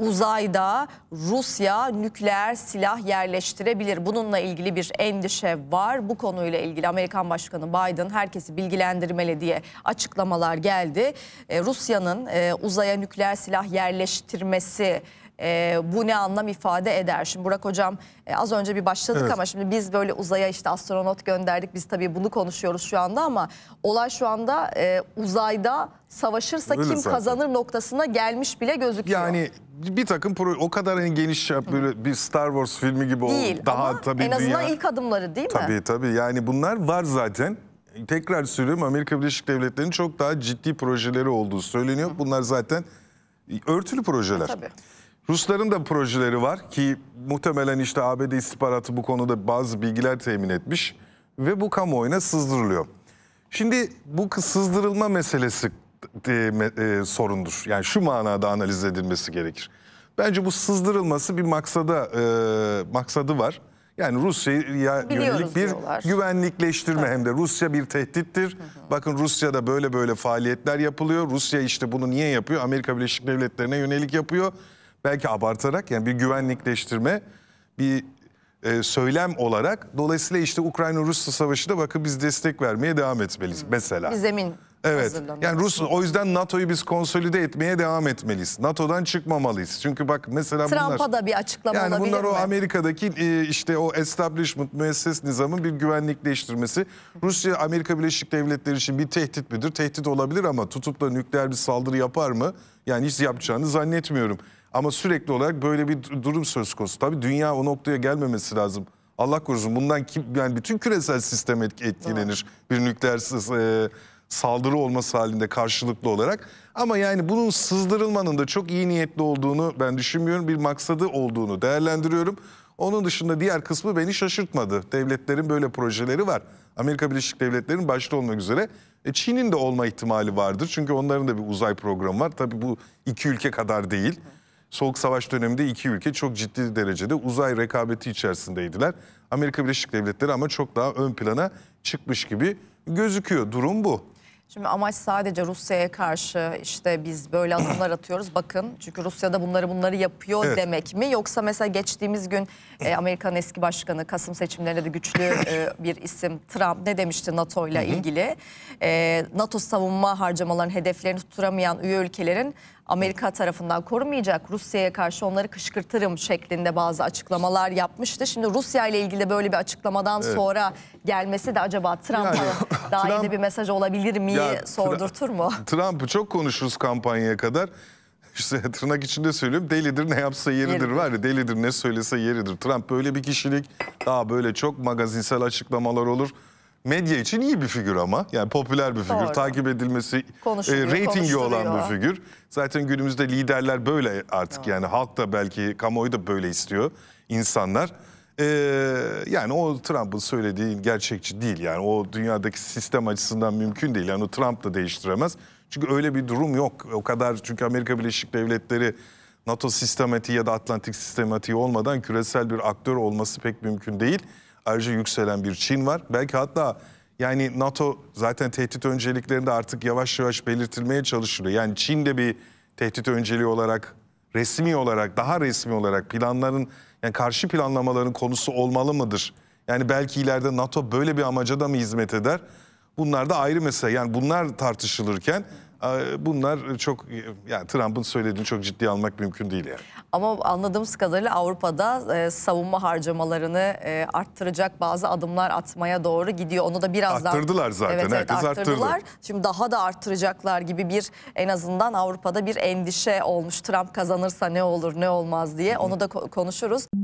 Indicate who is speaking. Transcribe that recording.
Speaker 1: uzayda Rusya nükleer silah yerleştirebilir. Bununla ilgili bir endişe var. Bu konuyla ilgili Amerikan Başkanı Biden herkesi bilgilendirmeli diye açıklamalar geldi. Ee, Rusya'nın e, uzaya nükleer silah yerleştirmesi e, bu ne anlam ifade eder? Şimdi Burak Hocam e, az önce bir başladık evet. ama şimdi biz böyle uzaya işte astronot gönderdik. Biz tabii bunu konuşuyoruz şu anda ama olay şu anda e, uzayda savaşırsa Öyle kim zaten. kazanır noktasına gelmiş bile gözüküyor.
Speaker 2: Yani bir takım pro o kadar hani geniş böyle bir Star Wars filmi gibi değil, oldu. Daha ama tabii en azından dünya... ilk
Speaker 1: adımları değil tabii, mi?
Speaker 2: Tabii tabii yani bunlar var zaten tekrar söylüyorum Amerika Birleşik Devletleri'nin çok daha ciddi projeleri olduğu söyleniyor. Bunlar zaten örtülü projeler. Tabii. Rusların da projeleri var ki muhtemelen işte ABD istihbaratı bu konuda bazı bilgiler temin etmiş ve bu kamuoyuna sızdırılıyor. Şimdi bu sızdırılma meselesi e, e, sorundur. Yani şu manada analiz edilmesi gerekir. Bence bu sızdırılması bir maksada e, maksadı var. Yani Rusya'ya yönelik bir diyorlar. güvenlikleştirme Tabii. hem de Rusya bir tehdittir. Hı hı. Bakın Rusya'da böyle böyle faaliyetler yapılıyor. Rusya işte bunu niye yapıyor? Amerika Birleşik Devletleri'ne yönelik yapıyor belki abartarak yani bir güvenlikleştirme bir e, söylem olarak dolayısıyla işte Ukrayna-Rusya savaşı da bakın biz destek vermeye devam etmeliyiz hmm. mesela. Bir zemin Evet. Yani Rus o yüzden NATO'yu biz konsolide etmeye devam etmeliyiz. NATO'dan çıkmamalıyız. Çünkü bak mesela Trump'a bunlar Trump'a
Speaker 1: da bir açıklama yani olabilir bunlar mi? o
Speaker 2: Amerika'daki e, işte o establishment müesses nizamın bir güvenlikleştirmesi. Rusya Amerika Birleşik Devletleri için bir tehdit midir? Tehdit olabilir ama tutup da nükleer bir saldırı yapar mı? Yani hiç yapacağını zannetmiyorum. Ama sürekli olarak böyle bir durum söz konusu. Tabii dünya o noktaya gelmemesi lazım. Allah korusun bundan kim yani bütün küresel sistem etkilenir. Doğru. Bir nükleersiz e, saldırı olması halinde karşılıklı olarak. Ama yani bunun sızdırılmanın da çok iyi niyetli olduğunu ben düşünmüyorum. Bir maksadı olduğunu değerlendiriyorum. Onun dışında diğer kısmı beni şaşırtmadı. Devletlerin böyle projeleri var. Amerika Birleşik Devletleri'nin başta olmak üzere. E, Çin'in de olma ihtimali vardır. Çünkü onların da bir uzay programı var. Tabii bu iki ülke kadar değil. Hı. Soğuk Savaş döneminde iki ülke çok ciddi derecede uzay rekabeti içerisindeydiler. Amerika Birleşik Devletleri ama çok daha ön plana çıkmış gibi gözüküyor. Durum bu. Şimdi amaç
Speaker 1: sadece Rusya'ya karşı işte biz böyle adımlar atıyoruz bakın çünkü Rusya'da bunları bunları yapıyor evet. demek mi? Yoksa mesela geçtiğimiz gün e, Amerika'nın eski başkanı Kasım seçimlerinde de güçlü e, bir isim Trump ne demişti NATO ile ilgili? E, NATO savunma harcamalarının hedeflerini tutturamayan üye ülkelerin Amerika tarafından korumayacak Rusya'ya karşı onları kışkırtırım şeklinde bazı açıklamalar yapmıştı. Şimdi Rusya ile ilgili böyle bir açıklamadan evet. sonra gelmesi de acaba Trump'a yani, daha Trump, iyi bir mesaj olabilir mi ya, sordurtur
Speaker 2: mu? Trump'ı çok konuşuruz kampanyaya kadar işte tırnak içinde söylüyorum delidir ne yapsa yeridir, yeridir. var ya delidir ne söylese yeridir. Trump böyle bir kişilik daha böyle çok magazinsel açıklamalar olur medya için iyi bir figür ama. Yani popüler bir figür, Doğru. takip edilmesi, e, reytingi olan bir figür. Zaten günümüzde liderler böyle artık yani halk da belki kamuoyu da böyle istiyor insanlar. Ee, yani o Trump'ın söylediği gerçekçi değil yani o dünyadaki sistem açısından mümkün değil yani o Trump da değiştiremez çünkü öyle bir durum yok o kadar çünkü Amerika Birleşik Devletleri NATO sistematiği ya da Atlantik sistematiği olmadan küresel bir aktör olması pek mümkün değil Ayrıca yükselen bir Çin var. Belki hatta yani NATO zaten tehdit önceliklerinde artık yavaş yavaş belirtilmeye çalışılıyor. Yani Çin de bir tehdit önceliği olarak resmi olarak daha resmi olarak planların yani karşı planlamaların konusu olmalı mıdır? Yani belki ileride NATO böyle bir amaca da mı hizmet eder? Bunlar da ayrı mesele. Yani bunlar tartışılırken ee, bunlar çok yani Trump'ın söylediğini çok ciddi almak mümkün değil yani.
Speaker 1: Ama anladığımız kadarıyla Avrupa'da e, savunma harcamalarını e, arttıracak bazı adımlar atmaya doğru gidiyor. Onu da birazdan arttırdılar zaten. Evet, evet arttırdılar. Arttırdı. Şimdi daha da arttıracaklar gibi bir en azından Avrupa'da bir endişe olmuş. Trump kazanırsa ne olur ne olmaz diye. Hı. Onu da ko konuşuruz.